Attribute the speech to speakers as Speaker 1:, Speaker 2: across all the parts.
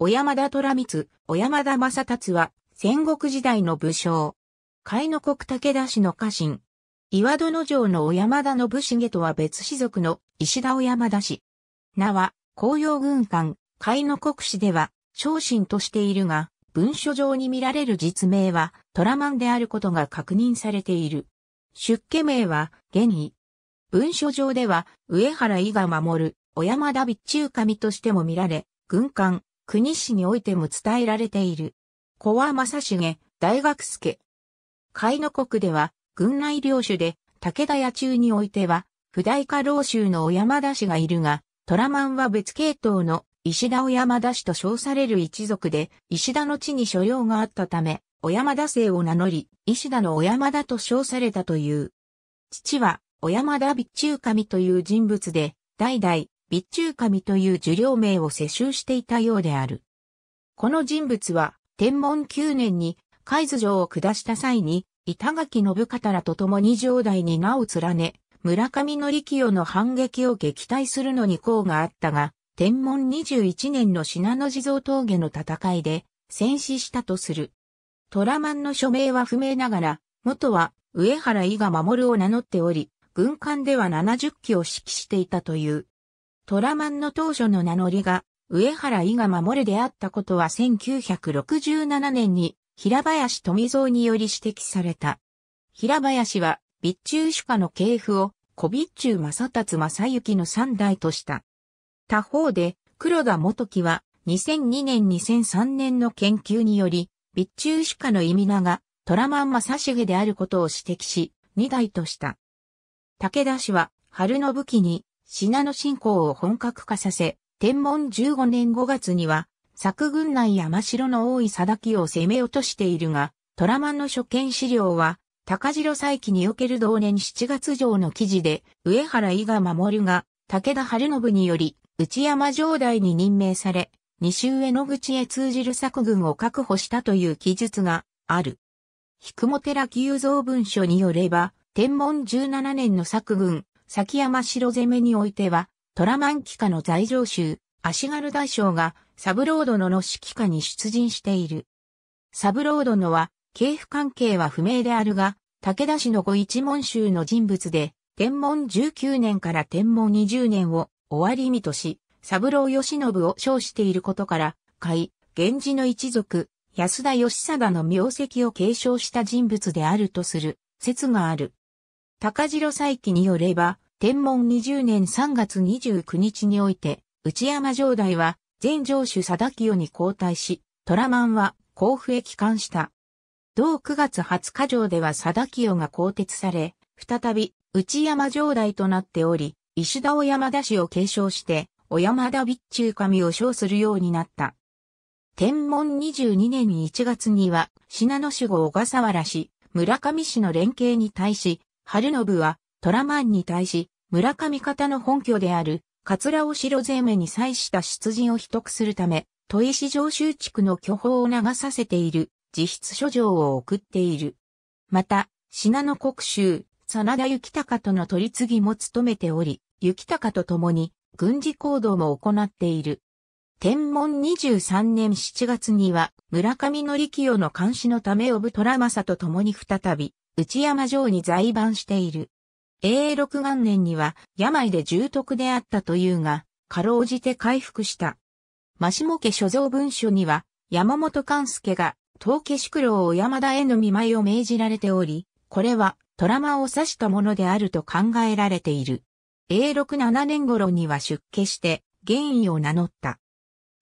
Speaker 1: 小山田虎光、小山田正達は、戦国時代の武将。海の国武田氏の家臣。岩殿城の小山田信重とは別氏族の石田小山田氏。名は、紅葉軍艦、海の国氏では、昇進としているが、文書上に見られる実名は、虎満であることが確認されている。出家名は、現に。文書上では、上原伊が守る、小山田備中神としても見られ、軍艦、国史においても伝えられている。小和正重、大学助。海の国では、軍内領主で、武田野中においては、不代家老衆の小山田氏がいるが、虎マンは別系統の石田小山田氏と称される一族で、石田の地に所領があったため、小山田姓を名乗り、石田の小山田と称されたという。父は、小山田備中神という人物で、代々、備中神という受領名を世襲していたようである。この人物は、天文9年に、海津城を下した際に、板垣信方らと共に城代に名を連ね、村上の力清の反撃を撃退するのに功があったが、天文21年の品の地蔵峠の戦いで、戦死したとする。虎マンの署名は不明ながら、元は上原伊賀守を名乗っており、軍艦では70機を指揮していたという。トラマンの当初の名乗りが、上原伊賀守であったことは1967年に、平林富蔵により指摘された。平林は、備中主家の系譜を、小備中正達正幸の三代とした。他方で、黒田元樹は、2002年2003年の研究により、備中主家の意味名が、トラマン正成であることを指摘し、二代とした。武田氏は、春の武器に、信濃進行を本格化させ、天文15年5月には、作軍内山城の多い々木を攻め落としているが、虎間の初見資料は、高城再起における同年7月上の記事で、上原伊賀守が、武田晴信により、内山城代に任命され、西上野口へ通じる作軍を確保したという記述がある。ひくも寺木造文書によれば、天文17年の作軍、崎山城攻めにおいては、トラマン下の在城州、足軽大将が、サブロードのの指揮下に出陣している。サブロードは、系譜関係は不明であるが、武田氏の御一門衆の人物で、天文19年から天文20年を終わり味とし、三郎義信を称していることから、海、源氏の一族、安田義貞の名跡を継承した人物であるとする説がある。高城佐記によれば、天文20年3月29日において、内山城代は、前城主貞清に交代し、虎満は甲府へ帰還した。同9月20日城では貞清が更迭され、再び内山城代となっており、石田小山田氏を継承して、小山田備中神を称するようになった。天文22年1月には、信濃守護小笠原氏、村上氏の連携に対し、春信は、虎万に対し、村上方の本拠である、桂尾城攻めに際した出陣を秘匿するため、戸石城集築の巨峰を流させている、自筆書状を送っている。また、品の国衆、真田幸隆との取り次ぎも務めており、幸隆と共に、軍事行動も行っている。天文23年7月には、村上の力清の監視のため呼ぶ虎政と共に再び、内山城に在番している。永禄元年には病で重篤であったというが、かろうじて回復した。増下家所蔵文書には、山本勘助が、東家宿老を山田への見舞いを命じられており、これは、虎間を指したものであると考えられている。永禄7年頃には出家して、原意を名乗った。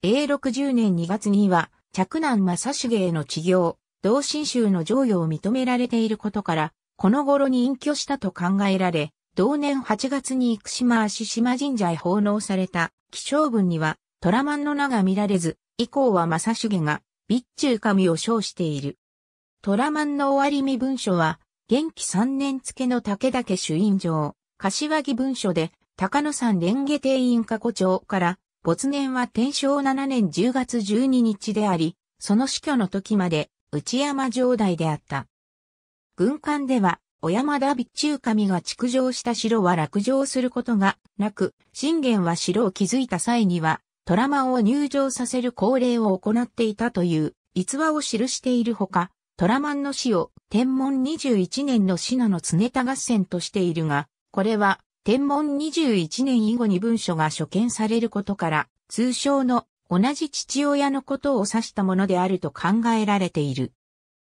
Speaker 1: 永禄10年2月には、嫡男正成への治療、同心衆の譲与を認められていることから、この頃に隠居したと考えられ、同年8月に生島足島神社へ奉納された気象文には、虎マンの名が見られず、以降は正重が、備中神を称している。虎マンの終わり身文書は、元気三年付の武田家主印状、柏木文書で、高野山蓮華定員過去長から、没年は天正7年10月12日であり、その死去の時まで、内山城代であった。軍艦では、小山田備中神が築城した城は落城することがなく、信玄は城を築いた際には、虎間を入城させる恒例を行っていたという逸話を記しているほか、虎間の死を天文21年の信濃常田合戦としているが、これは天文21年以後に文書が所見されることから、通称の同じ父親のことを指したものであると考えられている。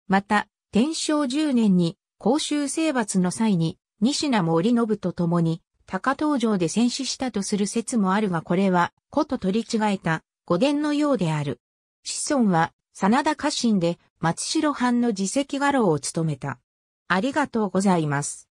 Speaker 1: また、天正10年に公衆征伐の際に西名森信と共に高東城で戦死したとする説もあるがこれはこと取り違えた御殿のようである。子孫は真田家臣で松代藩の自責画廊を務めた。ありがとうございます。